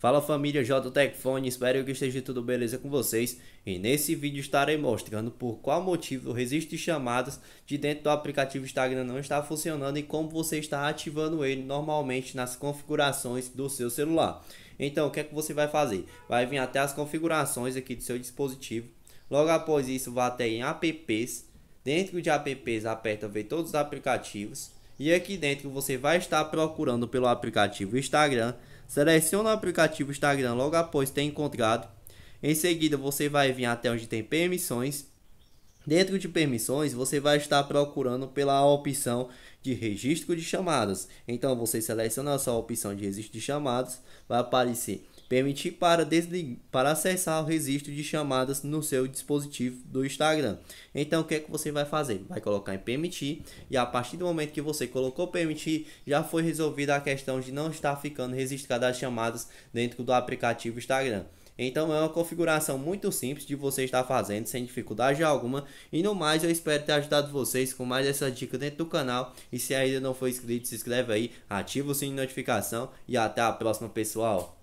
Fala família JTecFone, espero que esteja tudo beleza com vocês e nesse vídeo estarei mostrando por qual motivo o registro de chamadas de dentro do aplicativo Instagram não está funcionando e como você está ativando ele normalmente nas configurações do seu celular. Então o que é que você vai fazer? Vai vir até as configurações aqui do seu dispositivo, logo após isso vá até em apps, dentro de apps aperta ver todos os aplicativos e aqui dentro você vai estar procurando pelo aplicativo Instagram Selecione o aplicativo Instagram logo após ter encontrado. Em seguida, você vai vir até onde tem permissões. Dentro de permissões, você vai estar procurando pela opção de registro de chamadas. Então, você seleciona sua opção de registro de chamadas, vai aparecer permitir para, desligar para acessar o registro de chamadas no seu dispositivo do Instagram. Então, o que é que você vai fazer? Vai colocar em permitir e a partir do momento que você colocou permitir, já foi resolvida a questão de não estar ficando registrada as chamadas dentro do aplicativo Instagram. Então é uma configuração muito simples de você estar fazendo sem dificuldade alguma. E no mais, eu espero ter ajudado vocês com mais essa dica dentro do canal. E se ainda não for inscrito, se inscreve aí, ativa o sininho de notificação e até a próxima, pessoal.